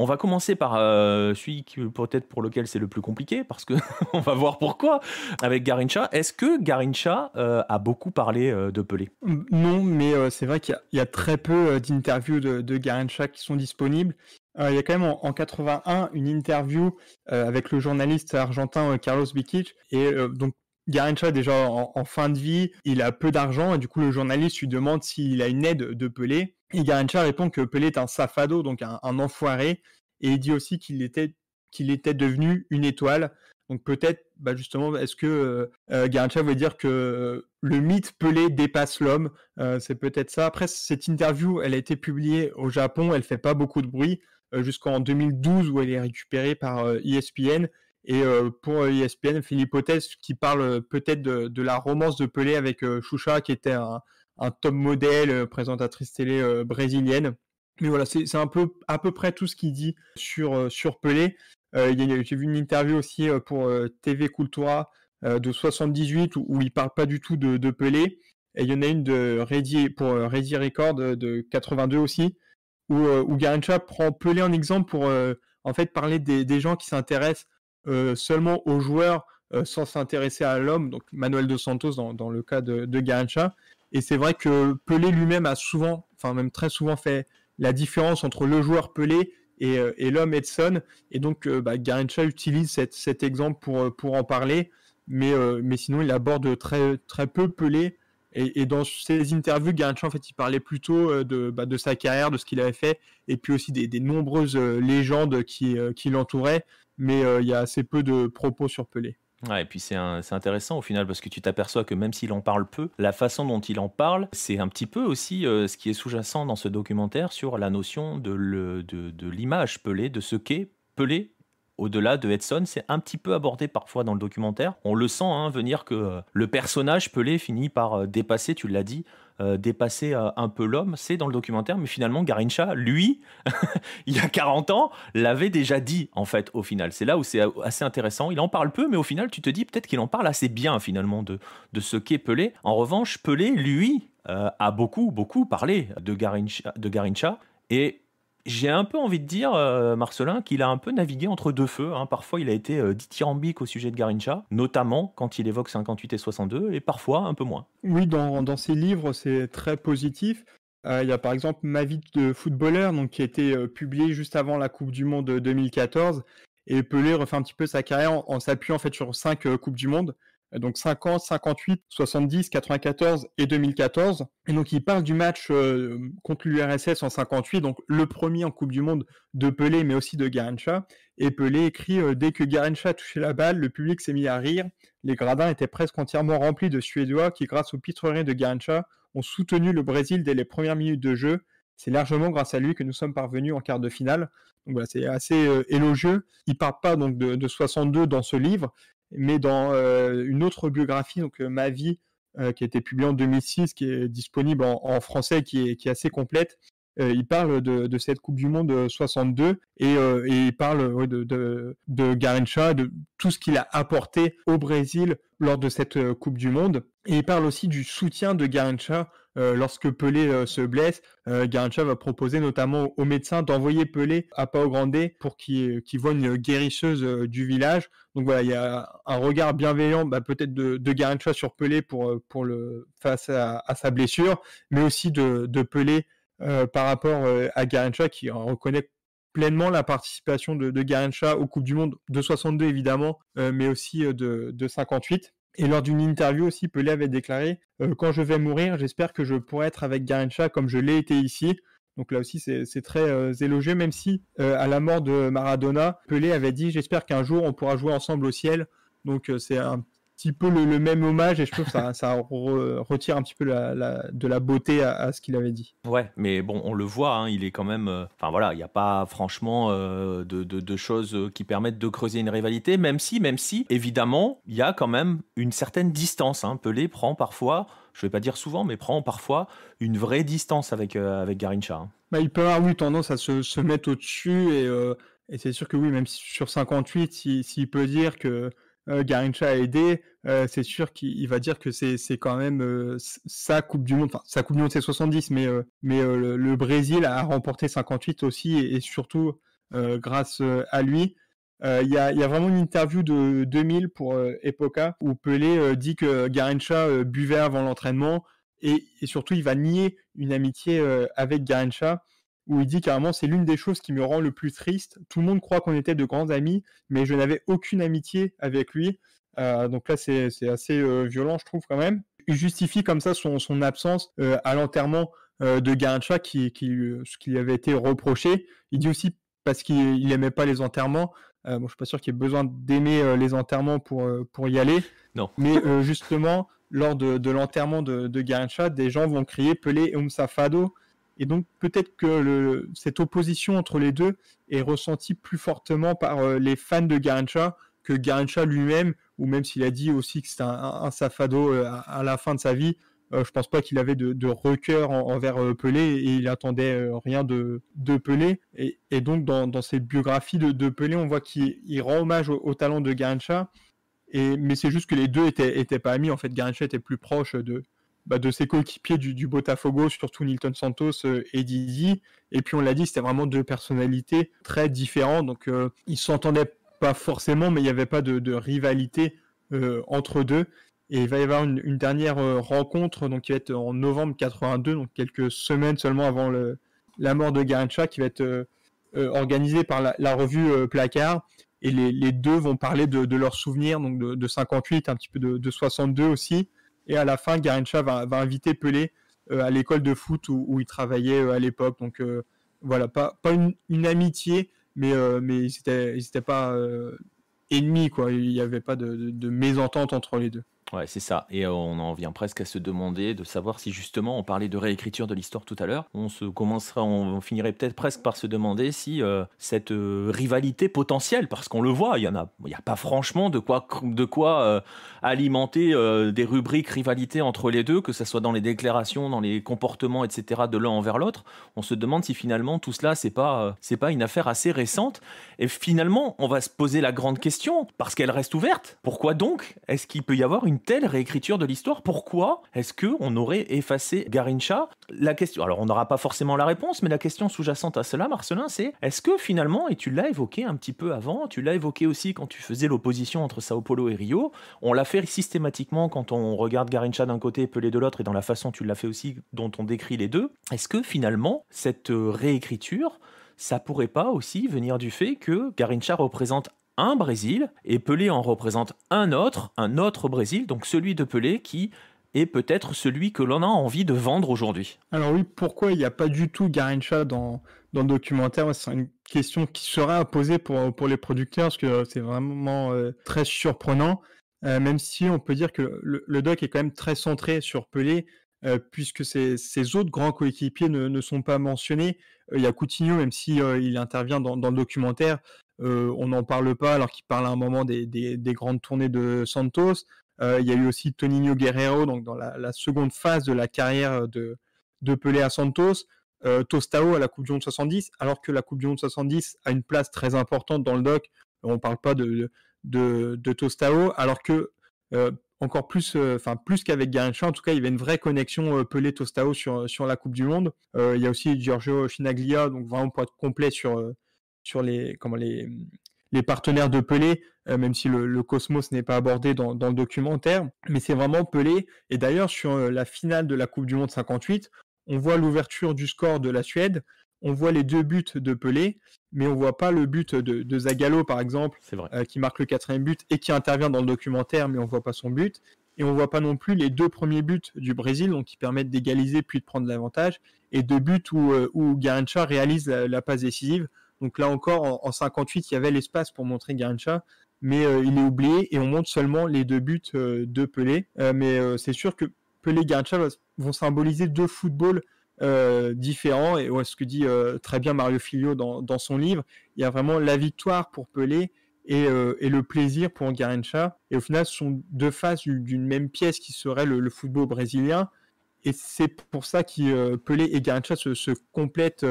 On va commencer par euh, celui qui peut-être pour lequel c'est le plus compliqué, parce que <laughs> on va voir pourquoi, avec Garincha. Est-ce que Garincha euh, a beaucoup parlé euh, de Pelé Non, mais c'est vrai qu'il y, a très peu d'interviews de, de Garincha qui sont disponibles. Euh, il y a quand même en, 81 une interview euh, avec le journaliste argentin euh, Carlos Bikic et donc Garincha déjà en, fin de vie, il a peu d'argent et du coup le journaliste lui demande s'il a une aide de Pelé et Garincha répond que Pelé est un safado donc un, enfoiré et il dit aussi qu'il était qu'il était devenu une étoile. Donc peut-être bah, justement est-ce que Garincha veut dire que le mythe Pelé dépasse l'homme, c'est peut-être ça. Après cette interview, elle a été publiée au Japon, elle fait pas beaucoup de bruit. Euh, jusqu'en 2012 où elle est récupérée par ESPN. Euh, e Et euh, pour ESPN, e fait l'hypothèse qui parle peut-être de, la romance de Pelé avec Choucha, qui était un, un top modèle, présentatrice télé brésilienne. Mais voilà, c'est un peu à peu près tout ce qu'il dit sur, sur Pelé. J'ai vu une interview aussi pour TV Cultura de 78 où, il il parle pas du tout de, Pelé. Et il y en a une de pour Ready Record de 82 aussi, où, euh, Garincha prend Pelé en exemple pour euh, en fait parler des, gens qui s'intéressent euh, seulement aux joueurs sans s'intéresser à l'homme, donc Manuel de Santos dans, le cas de, de Garincha. Et c'est vrai que Pelé lui-même a souvent, enfin même très souvent fait la différence entre le joueur Pelé et, l'homme Edson. Et donc bah, Garincha utilise cet exemple pour, en parler, mais, mais sinon il aborde très, très peu Pelé et, dans ses interviews, Garnacho, en fait, il parlait plutôt euh, bah, de, sa carrière, de ce qu'il avait fait, et puis aussi des, nombreuses euh, légendes euh, qui, l'entouraient, mais il y a assez peu de propos sur Pelé. Ouais, et puis c'est intéressant au final parce que tu t'aperçois que même s'il en parle peu, la façon dont il en parle, c'est un petit peu aussi ce qui est sous-jacent dans ce documentaire sur la notion de l'image Pelé, de ce qu'est Pelé au-delà de Edson, c'est un petit peu abordé parfois dans le documentaire. On le sent hein, venir que euh, le personnage Pelé finit par euh, dépasser, tu l'as dit, euh, dépasser un peu l'homme, c'est dans le documentaire, mais finalement Garincha, lui, <laughs> il y a 40 ans, l'avait déjà dit en fait au final. C'est là où c'est assez intéressant, il en parle peu, mais au final tu te dis peut-être qu'il en parle assez bien finalement de, de ce qu'est Pelé. En revanche, Pelé, lui, a beaucoup, beaucoup parlé de Garincha, de Garincha et j'ai un peu envie de dire, euh, Marcelin, qu'il a un peu navigué entre deux feux. Hein. Parfois, il a été euh, dithyrambique au sujet de Garincha, notamment quand il évoque 58 et 62, et parfois un peu moins. Oui, dans, ses livres, c'est très positif. Euh, il y a par exemple Ma vie de footballeur, qui a été publié juste avant la Coupe du Monde 2014. Et Pelé refait un petit peu sa carrière en, s'appuyant en fait sur cinq Coupes du Monde. Euh, donc 50, 58, 70, 94 et 2014. Et donc il parle du match euh, contre l'URSS en 58, donc le premier en Coupe du Monde de Pelé, mais aussi de Garincha. Et Pelé écrit euh, Dès que a touché la balle, le public s'est mis à rire. Les gradins étaient presque entièrement remplis de Suédois qui, grâce au pitreries de Garincha, ont soutenu le Brésil dès les premières minutes de jeu. C'est largement grâce à lui que nous sommes parvenus en quart de finale. Donc voilà, c'est assez élogieux. Il parle pas donc de, de 62 dans ce livre, mais dans euh, une autre biographie, donc euh, Ma vie, euh, qui a été publiée en 2006, qui est disponible en, français, qui est, qui est assez complète, il parle de, cette Coupe du Monde 62 et, il parle de, de, de Garincha, de tout ce qu'il a apporté au Brésil lors de cette Coupe du Monde. Et il parle aussi du soutien de Garincha euh, lorsque Pelé euh, se blesse, euh, Garincha va proposer notamment aux médecins d'envoyer Pelé à Pao Grande pour qu'il voit une guérisseuse du village. Donc voilà, il y a un regard bienveillant bah, peut-être de, de Garincha sur Pelé pour, pour le, face à, sa blessure, mais aussi de, Pelé par rapport à Garincha qui reconnaît pleinement la participation de, de Garincha aux Coupes du Monde de 62 évidemment, mais aussi de, de 58. Et lors d'une interview aussi, Pelé avait déclaré euh, Quand je vais mourir, j'espère que je pourrai être avec Garincha comme je l'ai été ici. Donc là aussi, c'est très euh, élogieux. même si euh, à la mort de Maradona, Pelé avait dit J'espère qu'un jour on pourra jouer ensemble au ciel. Donc c'est un petit peu le, même hommage et je trouve que ça, retire un petit peu la, de la beauté à, ce qu'il avait dit. Ouais, mais bon, on le voit, hein, il est quand même. Euh, enfin voilà, il n'y a pas franchement euh, de, choses qui permettent de creuser une rivalité, même si, même si, évidemment, il y a quand même une certaine distance. Hein. Pelé prend parfois, je ne vais pas dire souvent, mais prend parfois une vraie distance avec, euh, avec Garincha. Hein. Bah, il peut avoir oui, tendance à se, mettre au-dessus et, c'est sûr que oui, même sur 58, s'il peut dire que euh, Garincha a aidé, euh, c'est sûr qu'il va dire que c'est quand même euh, sa Coupe du Monde, enfin sa Coupe du Monde c'est 70, mais, le, Brésil a remporté 58 aussi, et, surtout grâce à lui. Il y, a, vraiment une interview de 2000 pour Epoca où Pelé dit que Garincha buvait avant l'entraînement et, et, surtout il va nier une amitié avec Garincha où il dit carrément c'est l'une des choses qui me rend le plus triste. Tout le monde croit qu'on était de grands amis, mais je n'avais aucune amitié avec lui. Euh, donc là, c'est assez euh, violent, je trouve quand même. Il justifie comme ça son, absence euh, à l'enterrement de Garincha, qui, ce qui lui avait été reproché. Il dit aussi parce qu'il n'aimait pas les enterrements. bon, je suis pas sûr qu'il ait besoin d'aimer les enterrements pour, pour y aller. Non. <laughs> Mais justement, lors de, l'enterrement de, de des gens vont crier Pelé Umsafado. Et donc peut-être que cette opposition entre les deux est ressentie plus fortement par euh, les fans de Garincha que Garincha lui-même, ou même s'il a dit aussi que c'était un, safado euh, à, la fin de sa vie, je euh, je pense pas qu'il avait de, de envers Pelé et il attendait rien de, de Pelé. Et, donc dans, cette biographie de, Pelé, on voit qu'il rend hommage au, talent de Garincha. Et, mais c'est juste que les deux étaient, pas amis. En fait, Garincha était plus proche de, bah, de ses coéquipiers du, Botafogo, surtout Nilton Santos euh, et Didi. Et puis on l'a dit, c'était vraiment deux personnalités très différentes. Donc ils euh, ils s'entendaient pas forcément, mais il n'y avait pas de, rivalité euh, entre deux. Et il va y avoir une, dernière rencontre, donc qui va être en novembre 82, donc quelques semaines seulement avant la mort de Garincha, qui va être organisée par la, revue Placard. Et les, deux vont parler de, leurs souvenirs, donc de, 58, un petit peu de 62 aussi. Et à la fin, Garincha va, inviter Pelé euh, à l'école de foot où, il travaillait euh, à l'époque. Donc euh, voilà, pas, une, amitié, mais, mais ils n'étaient pas ennemis, quoi. Il n'y avait pas de mésentente entre les deux. Ouais, c'est ça. Et euh, on en vient presque à se demander de savoir si justement on parlait de réécriture de l'histoire tout à l'heure. On se commencera, on, finirait peut-être presque par se demander si euh, cette euh, rivalité potentielle, parce qu'on le voit, il y en a, il y a pas franchement de quoi, de quoi alimenter des rubriques rivalité entre les deux, que ce soit dans les déclarations, dans les comportements, etc. de l'un envers l'autre. On se demande si finalement tout cela c'est pas, c'est pas une affaire assez récente. Et finalement, on va se poser la grande question parce qu'elle reste ouverte. Pourquoi donc est-ce qu'il peut y avoir une telle réécriture de l'histoire Pourquoi est-ce que on aurait effacé Garincha La question, alors on n'aura pas forcément la réponse, mais la question sous-jacente à cela, Marcelin, c'est est-ce que finalement, et tu l'as évoqué un petit peu avant, tu l'as évoqué aussi quand tu faisais l'opposition entre Sao Paulo et Rio, on l'a fait systématiquement quand on regarde Garincha d'un côté et Pelé de l'autre, et dans la façon tu l'as fait aussi dont on décrit les deux. Est-ce que finalement, cette euh, réécriture ça pourrait pas aussi venir du fait que Garincha représente un Brésil et Pelé en représente un autre, un autre Brésil, donc celui de Pelé qui est peut-être celui que l'on a envie de vendre aujourd'hui. Alors oui, pourquoi il n'y a pas du tout Garincha dans, dans le documentaire C'est une question qui sera à poser pour, pour les producteurs, parce que c'est vraiment euh, très surprenant, euh, même si on peut dire que le, doc est quand même très centré sur Pelé, euh, puisque ses, autres grands coéquipiers ne, sont pas mentionnés. Il y a Coutinho, même si il intervient dans, dans le documentaire, euh, on n'en parle pas alors qu'il parle à un moment des, grandes tournées de Santos. Euh, il y a eu aussi Toninho Guerrero, donc dans la, seconde phase de la carrière de, Pelé à Santos. Euh, Tostao à la Coupe du Monde 70, alors que la Coupe du Monde 70 a une place très importante dans le doc. On ne parle pas de, Tostao, alors que encore plus, enfin plus qu'avec Garincha, en tout cas, il y avait une vraie connexion Pelé-Tostao sur, sur la Coupe du Monde. il y a aussi Giorgio Chinaglia, donc vraiment pour être complet sur, sur les, les, partenaires de Pelé, euh, même si le, Cosmos n'est pas abordé dans, le documentaire. Mais c'est vraiment Pelé. Et d'ailleurs, sur euh, la finale de la Coupe du Monde 58, on voit l'ouverture du score de la Suède, on voit les deux buts de Pelé, mais on voit pas le but de, de Zagallo, par exemple, euh, qui marque le quatrième but et qui intervient dans le documentaire, mais on voit pas son but. Et on voit pas non plus les deux premiers buts du Brésil, donc qui permettent d'égaliser puis de prendre l'avantage, et deux buts où, où Garincha réalise la passe décisive donc là encore, en, 58, il y avait l'espace pour montrer Garincha, mais euh, il est oublié et on montre seulement les deux buts euh, de Pelé. Euh, mais c'est sûr que Pelé et Garincha vont symboliser deux footballs différents et ce que dit très bien Mario Filio dans, son livre, il y a vraiment la victoire pour Pelé. Et, le plaisir pour Garincha. Et au final, ce sont deux faces d'une même pièce qui serait le, football brésilien. Et c'est pour ça que Pelé et Garincha se complètent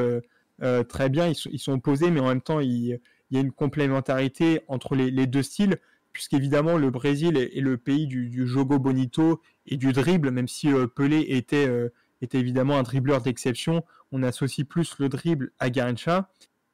euh, très bien, ils sont, opposés, mais en même temps, il, y a une complémentarité entre les, deux styles, puisqu'évidemment, le Brésil est, le pays du, jogo bonito et du dribble, même si euh, Pelé euh, était, évidemment un dribbleur d'exception, on associe plus le dribble à Garincha,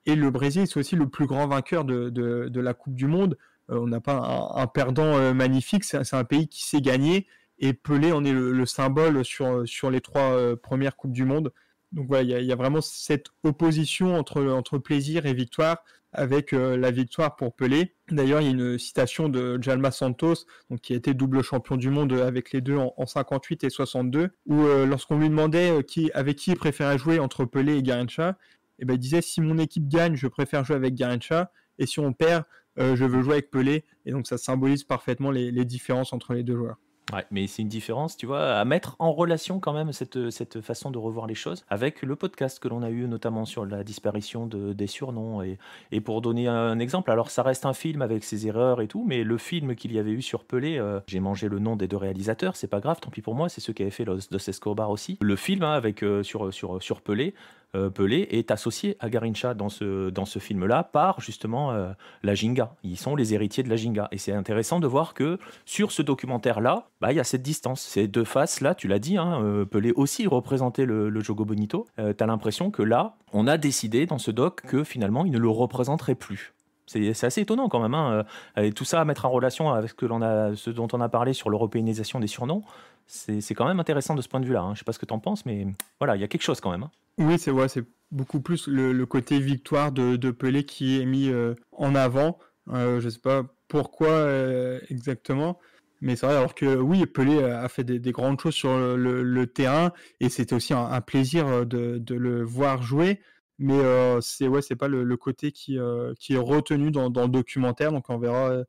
et le Brésil, c'est aussi le plus grand vainqueur de, la Coupe du Monde. on n'a pas un, perdant magnifique, c'est un pays qui s'est gagné et Pelé en est le, symbole sur, sur les trois premières Coupes du Monde. Donc voilà, il y a, vraiment cette opposition entre, entre plaisir et victoire, avec euh, la victoire pour Pelé. D'ailleurs, il y a une citation de Jalma Santos, donc, qui a été double champion du monde avec les deux en, 58 et 62, où euh, lorsqu'on lui demandait euh, qui, avec qui il préférait jouer entre Pelé et Garincha, et eh ben, il disait si mon équipe gagne, je préfère jouer avec Garincha, et si on perd, je veux jouer avec Pelé. Et donc ça symbolise parfaitement les différences entre les deux joueurs. Ouais, mais c'est une différence, tu vois, à mettre en relation quand même cette, façon de revoir les choses avec le podcast que l'on a eu notamment sur la disparition des surnoms. Et, et, pour donner un exemple, alors ça reste un film avec ses erreurs et tout, mais le film qu'il y avait eu sur Pelé, euh, j'ai mangé le nom des deux réalisateurs, c'est pas grave, tant pis pour moi, c'est ce qui avaient fait Los Dos Escobar aussi. Le film hein, avec, euh, sur, sur, sur Pelé, euh, Pelé est associé à Garincha dans ce, dans ce film-là par justement euh, la jinga Ils sont les héritiers de la jinga Et c'est intéressant de voir que sur ce documentaire-là, bah, il y a cette distance. Ces deux faces-là, tu l'as dit, hein, euh, Pelé aussi représentait le, Jogo Bonito. tu as l'impression que là, on a décidé dans ce doc que finalement, il ne le représenterait plus. C'est assez étonnant quand même. Hein, et tout ça à mettre en relation avec ce, dont on a parlé sur l'européanisation des surnoms, c'est quand même intéressant de ce point de vue-là. Hein. Je ne sais pas ce que tu en penses, mais voilà, il y a quelque chose quand même. Oui, c'est ouais, c'est beaucoup plus le, côté victoire de, Pelé qui est mis euh, en avant. Euh, je ne sais pas pourquoi euh, exactement, mais c'est vrai. Alors que oui, Pelé a fait des, grandes choses sur le, terrain et c'était aussi un, plaisir de, le voir jouer. Mais c'est ouais, c'est pas le, côté qui, est retenu dans, le documentaire. Donc on verra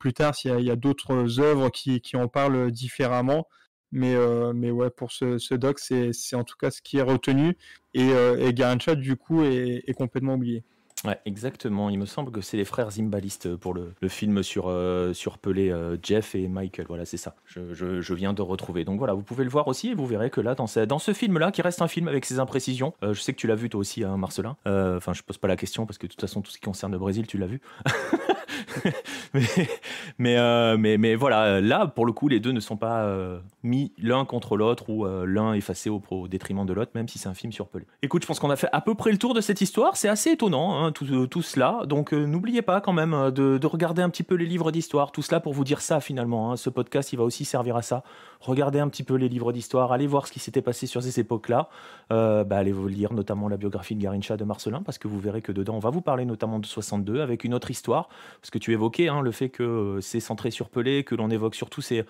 plus tard s'il y a, d'autres œuvres qui, en parlent différemment. Mais, euh, mais ouais, pour ce, doc, c'est en tout cas ce qui est retenu. Et, euh, du coup, est, complètement oublié. Ouais, exactement. Il me semble que c'est les frères Zimbalistes euh, pour le, film sur, euh, Pelé, Jeff et Michael. Voilà, c'est ça. Je, viens de retrouver. Donc voilà, vous pouvez le voir aussi et vous verrez que là, dans ce, dans ce film-là, qui reste un film avec ses imprécisions, je sais que tu l'as vu toi aussi, hein, Marcelin. Enfin, je pose pas la question parce que de toute façon, tout ce qui concerne le Brésil, tu l'as vu. <laughs> <laughs> mais, euh, mais, mais, voilà, euh, là, pour le coup, les deux ne sont pas euh, mis l'un contre l'autre ou l'un effacé au, détriment de l'autre, même si c'est un film sur Écoute, je pense qu'on a fait à peu près le tour de cette histoire. C'est assez étonnant, hein, tout, cela. Donc, n'oubliez pas quand même de, regarder un petit peu les livres d'histoire. Tout cela pour vous dire ça, finalement. Hein. Ce podcast, il va aussi servir à ça regardez un petit peu les livres d'histoire, allez voir ce qui s'était passé sur ces époques-là. Euh, bah, allez vous lire notamment la biographie de Garincha de Marcelin, parce que vous verrez que dedans, on va vous parler notamment de 62 avec une autre histoire, parce que tu évoquais hein, le fait que euh, c'est centré sur Pelé, que l'on évoque surtout ses,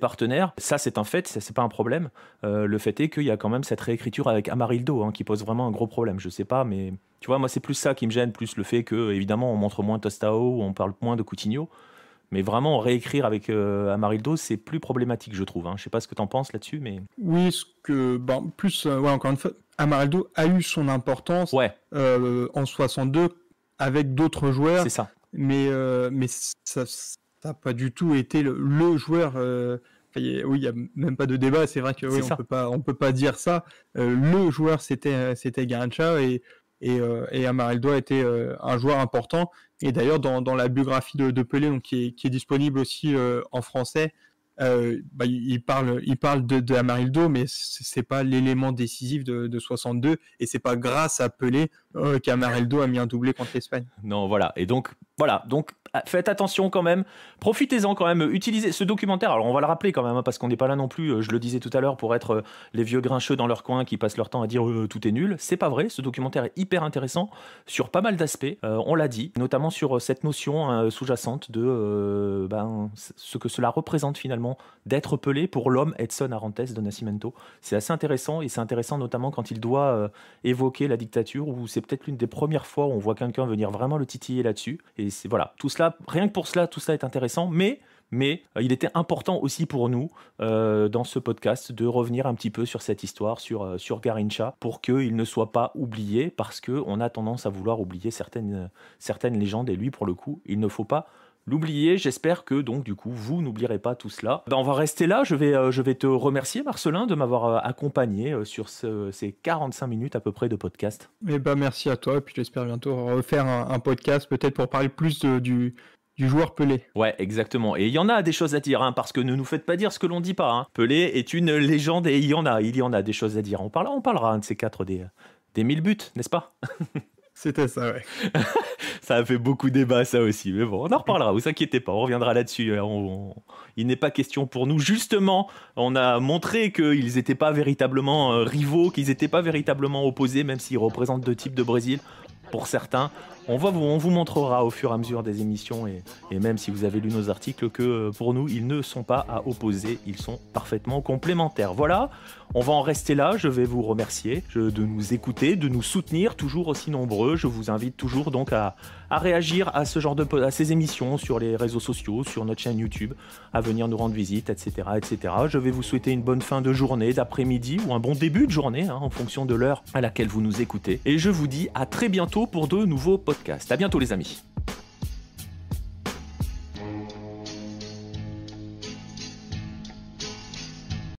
partenaires. Ça, c'est un fait, ça, c'est pas un problème. Euh, le fait est qu'il y a quand même cette réécriture avec Amarildo hein, qui pose vraiment un gros problème. Je sais pas, mais tu vois, moi, c'est plus ça qui me gêne, plus le fait que, évidemment, on montre moins Tostao, on parle moins de Coutinho. Mais vraiment, réécrire avec euh, Amarildo, c'est plus problématique, je trouve. Hein. Je ne sais pas ce que tu en penses là-dessus, mais... Oui, ce que... Ben, plus, euh, ouais, encore une fois, Amarildo a eu son importance euh, en 62 avec d'autres joueurs. C'est ça. Mais, mais ça n'a pas du tout été le, joueur... oui, il n'y a même pas de débat. C'est vrai que ne on peut pas, dire ça. le joueur, c'était, c'était et et, euh, et Amarildo a été euh, un joueur important. Et d'ailleurs, dans, la biographie de, Pelé, donc, qui, est, disponible aussi euh, en français, bah, il parle, il parle de, de mais c'est pas l'élément décisif de, 62, et c'est pas grâce à Pelé qu'Amarildo a mis un doublé contre l'Espagne. Non, voilà. Et donc voilà, donc ah, faites attention quand même, profitez-en quand même, utilisez ce documentaire, alors on va le rappeler quand même, hein, parce qu'on n'est pas là non plus, euh, je le disais tout à l'heure, pour être euh, les vieux grincheux dans leur coin qui passent leur temps à dire euh, tout est nul, c'est pas vrai, ce documentaire est hyper intéressant sur pas mal d'aspects, on l'a dit, notamment sur cette notion hein, sous-jacente de ben, ce que cela représente finalement d'être pelé pour l'homme Edson Arantes de Nascimento, c'est assez intéressant, et c'est intéressant notamment quand il doit évoquer la dictature, où c'est peut-être l'une des premières fois où on voit quelqu'un venir vraiment le titiller là-dessus, voilà, tout cela, rien que pour cela, tout cela est intéressant, mais euh, il était important aussi pour nous euh, dans ce podcast de revenir un petit peu sur cette histoire, sur, euh, Garincha, pour qu'il ne soit pas oublié, parce qu'on a tendance à vouloir oublier certaines légendes, et lui, pour le coup, il ne faut pas l'oublier. J'espère que donc du coup vous n'oublierez pas tout cela. Ben, on va rester là. Je vais, euh, je vais te remercier Marcelin de m'avoir euh, accompagné euh, sur ces 45 minutes à peu près de podcast. Mais eh ben merci à toi et puis j'espère bientôt refaire un, podcast peut-être pour parler plus du, du joueur Pelé. Ouais, exactement. Et il y en a des choses à dire, hein, parce que ne nous faites pas dire ce que l'on dit pas. Hein. Pelé est une légende et il y en a, il y en a des choses à dire. On parlera, on parlera de ces quatre des, des mille buts, n'est-ce pas <laughs> C'était ça, ouais. <laughs> ça a fait beaucoup débat, ça aussi. Mais bon, on en reparlera, vous inquiétez pas, on reviendra là-dessus. Euh, il n'est pas question pour nous. Justement, on a montré qu'ils n'étaient pas véritablement euh, rivaux, qu'ils n'étaient pas véritablement opposés, même s'ils représentent deux types de Brésil pour certains on, va vous, montrera au fur et à mesure des émissions et, même si vous avez lu nos articles que euh, pour nous, ils ne sont pas à opposer, ils sont parfaitement complémentaires. Voilà, on va en rester là. Je vais vous remercier de nous écouter, de nous soutenir, toujours aussi nombreux. Je vous invite toujours donc à, réagir à ce genre de à ces émissions sur les réseaux sociaux, sur notre chaîne YouTube, à venir nous rendre visite, etc., etc. Je vais vous souhaiter une bonne fin de journée, d'après-midi ou un bon début de journée hein, en fonction de l'heure à laquelle vous nous écoutez. Et je vous dis à très bientôt pour de nouveaux podcasts. A À bientôt, les amis.